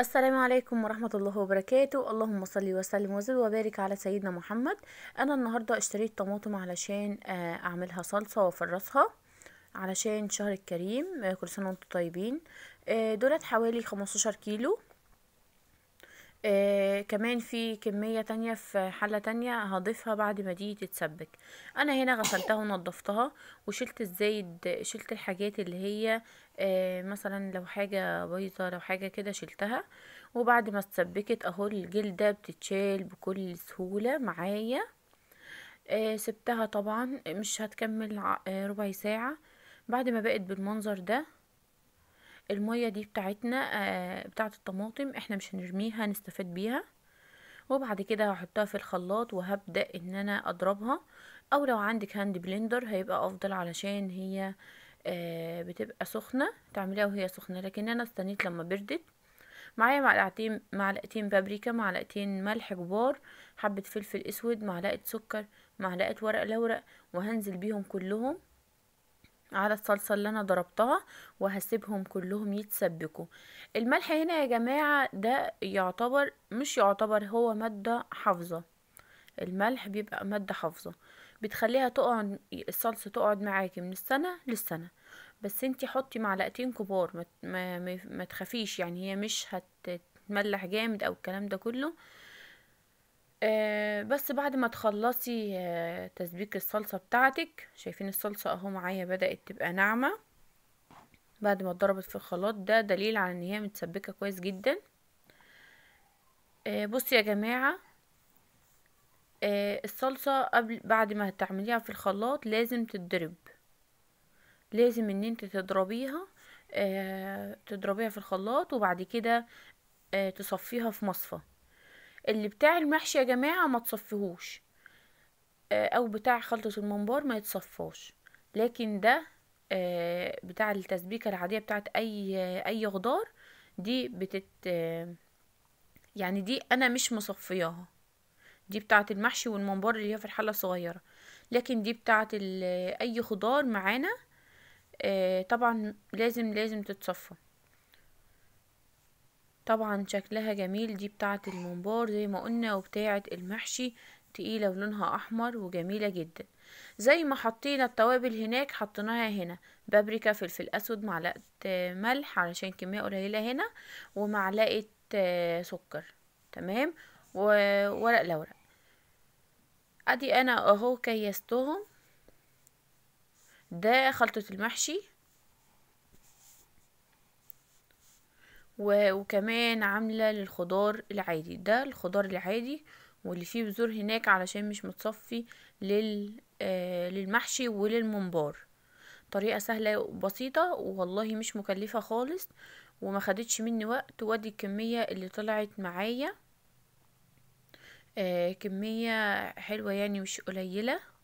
السلام عليكم ورحمة الله وبركاته اللهم صل وسلم وزد وبارك على سيدنا محمد أنا النهاردة اشتريت طماطم علشان آه، أعملها صلصة وأفرصها علشان شهر الكريم آه، كل سنة وانتم طيبين آه، دولت حوالي 15 كيلو آه كمان في كمية تانية في حلة تانية هضيفها بعد ما دي تتسبك انا هنا غسلتها ونضفتها وشلت الزايد شلت الحاجات اللي هي آه مثلا لو حاجة بايظة لو حاجة كده شلتها وبعد ما اتسبكت اهو الجلدة بتتشال بكل سهولة معايا آه سبتها طبعا مش هتكمل آه، ربع ساعة بعد ما بقت بالمنظر ده المية دي بتاعتنا آه، بتاعت الطماطم احنا مش هنرميها هنستفاد بيها وبعد كده هحطها في الخلاط وهبدأ ان انا اضربها او لو عندك هاند بلندر هيبقى افضل علشان هي آه، بتبقى سخنة تعمليها وهي سخنة لكن انا استنيت لما بردت معايا معلقتين معلقتين بابريكا معلقتين ملح كبار حبة فلفل اسود معلقة سكر معلقة ورق لورق وهنزل بيهم كلهم على الصلصة اللي انا ضربتها وهسيبهم كلهم يتسبكوا الملح هنا يا جماعة ده يعتبر مش يعتبر هو مادة حافظة الملح بيبقى مادة حافظة بتخليها تقعد الصلصة تقعد معاكي من السنة للسنة بس انتي حطي معلقتين كبار ما, ما, ما تخافيش يعني هي مش هتتملح جامد او الكلام ده كله آه، بس بعد ما تخلصي آه، تسبيك الصلصة بتاعتك شايفين الصلصة اهو معايا بدأت تبقى ناعمة بعد ما اتضربت في الخلاط ده دليل على ان هي متسبكة كويس جدا آه، بصي يا جماعة الصلصة قبل بعد ما تعمليها في الخلاط لازم تتضرب لازم ان انت تضربيها تضربيها في الخلاط وبعد كده تصفيها في مصفى اللي بتاع المحشي يا جماعة ما تصفهوش آه، او بتاع خلطة الممبار ما يتصفاش لكن ده آه، بتاع التسبيكة العادية بتاعت اي اي خضار دي بتت آه، يعني دي انا مش مصفياها دي بتاعة المحشي والممبار اللي هي في الحلة الصغيرة لكن دي بتاعة اي خضار معانا طبعا لازم لازم تتصفى طبعا شكلها جميل دي بتاعة الممبار زي ما قلنا وبتاعة المحشي تقيلة ولونها أحمر وجميلة جدا زي ما حطينا التوابل هناك حطيناها هنا بابريكا فلفل أسود معلقة ملح علشان كمية قليلة هنا ومعلقة سكر تمام وورق لورق ادي انا اهو كيستهم ده خلطة المحشي وكمان عامله للخضار العادي ده الخضار العادي واللي فيه بذور هناك علشان مش متصفي لل آه، للمحشي وللممبار طريقه سهله وبسيطه والله مش مكلفه خالص وما خدتش مني وقت وادي الكميه اللي طلعت معايا آه، كميه حلوه يعني مش قليله